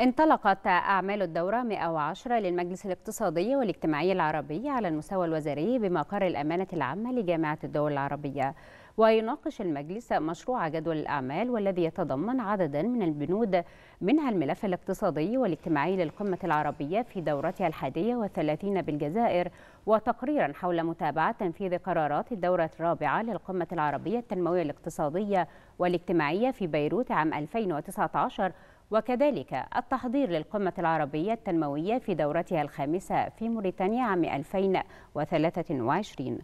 انطلقت أعمال الدورة 110 للمجلس الاقتصادي والاجتماعي العربي على المستوى الوزاري بمقر الأمانة العامة لجامعة الدول العربية ويناقش المجلس مشروع جدول الأعمال والذي يتضمن عددا من البنود منها الملف الاقتصادي والاجتماعي للقمة العربية في دورتها الحادية والثلاثين بالجزائر وتقريرا حول متابعة تنفيذ قرارات الدورة الرابعة للقمة العربية التنموية الاقتصادية والاجتماعية في بيروت عام 2019 وكذلك التحضير للقمة العربية التنموية في دورتها الخامسة في موريتانيا عام 2023